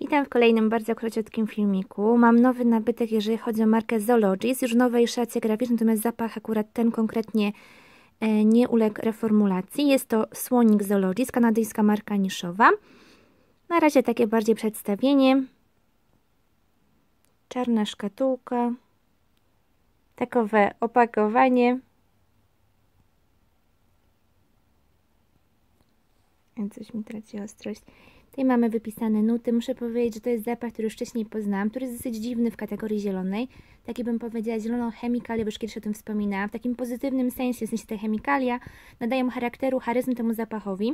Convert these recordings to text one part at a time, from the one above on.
Witam w kolejnym bardzo króciutkim filmiku. Mam nowy nabytek, jeżeli chodzi o markę Zoologist, już nowej szacie graficznej, natomiast zapach akurat ten konkretnie e, nie uległ reformulacji. Jest to Słonik Zoologist, kanadyjska marka niszowa. Na razie takie bardziej przedstawienie. Czarna szkatułka. Takowe opakowanie. Coś mi traci ostrość mamy wypisane nuty. Muszę powiedzieć, że to jest zapach, który już wcześniej poznałam, który jest dosyć dziwny w kategorii zielonej. Taki bym powiedziała zieloną chemikalię, bo już kiedyś o tym wspominałam. W takim pozytywnym sensie, w sensie te chemikalia nadają charakteru, charyzm temu zapachowi.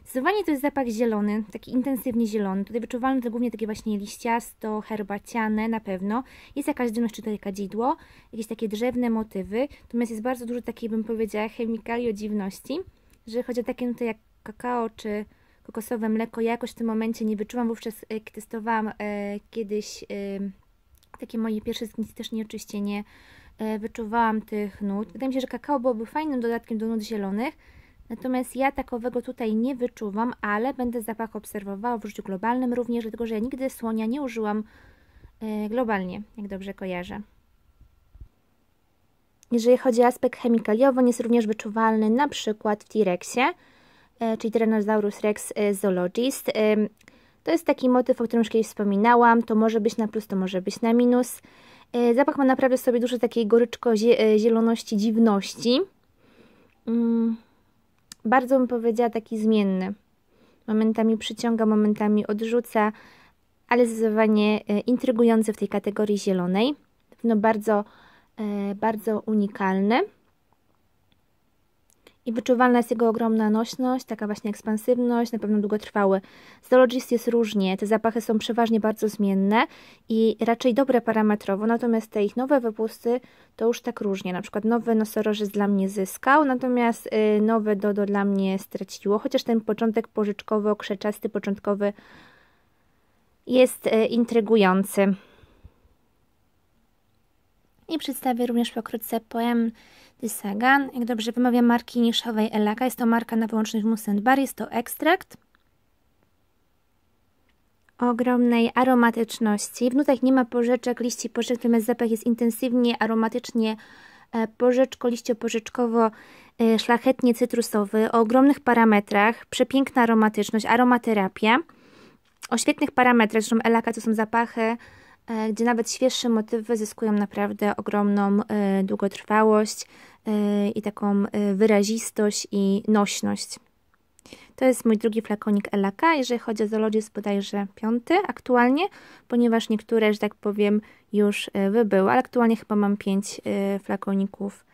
Zdecydowanie to jest zapach zielony, taki intensywnie zielony. Tutaj wyczuwalne to głównie takie właśnie liściasto, herbaciane na pewno. Jest jakaś dymność, czy to kadzidło, jakieś takie drzewne motywy. Natomiast jest bardzo dużo takiej, bym powiedziała, chemikali o dziwności, że chodzi o takie nuty jak kakao czy kokosowe mleko. Ja jakoś w tym momencie nie wyczułam, wówczas jak e, testowałam e, kiedyś e, takie moje pierwsze zgnity, też nie oczywiście nie wyczuwałam tych nut. Wydaje mi się, że kakao byłoby fajnym dodatkiem do nut zielonych, natomiast ja takowego tutaj nie wyczuwam, ale będę zapach obserwowała w życiu globalnym również, dlatego że ja nigdy słonia nie użyłam globalnie, jak dobrze kojarzę. Jeżeli chodzi o aspekt chemikaliowy, on jest również wyczuwalny na przykład w T-Rexie, E, czyli Tyrannosaurus rex e, zoologist. E, to jest taki motyw, o którym już kiedyś wspominałam. To może być na plus, to może być na minus. Zapach ma naprawdę sobie dużo takiej goryczko-zieloności, dziwności. Mm, bardzo bym powiedziała taki zmienny. Momentami przyciąga, momentami odrzuca, ale zdecydowanie intrygujący w tej kategorii zielonej. No bardzo, bardzo unikalny. I wyczuwalna jest jego ogromna nośność, taka właśnie ekspansywność, na pewno długotrwały. Z Zoologist jest różnie, te zapachy są przeważnie bardzo zmienne i raczej dobre parametrowo, natomiast te ich nowe wypusty to już tak różnie. Na przykład nowy nosorożec dla mnie zyskał, natomiast y, nowe Dodo dla mnie straciło, chociaż ten początek pożyczkowy, okrzeczasty, początkowy jest y, intrygujący i przedstawię również pokrótce poem Dysagan, jak dobrze wymawiam, marki niszowej Elaka. Jest to marka na wyłącznych Musent Bar, jest to ekstrakt ogromnej aromatyczności. W nutach nie ma porzeczek, liści porzeczek, natomiast zapach jest intensywnie, aromatycznie e, porzeczko, liścioporzeczkowo e, szlachetnie cytrusowy, o ogromnych parametrach, przepiękna aromatyczność, aromaterapia, o świetnych parametrach, zresztą elaka to są zapachy, E, gdzie nawet świeższe motywy zyskują naprawdę ogromną e, długotrwałość e, i taką wyrazistość i nośność. To jest mój drugi flakonik Elaka, jeżeli chodzi o zoologię, jest bodajże piąty aktualnie, ponieważ niektóre, że tak powiem, już wybyły, ale aktualnie chyba mam pięć flakoników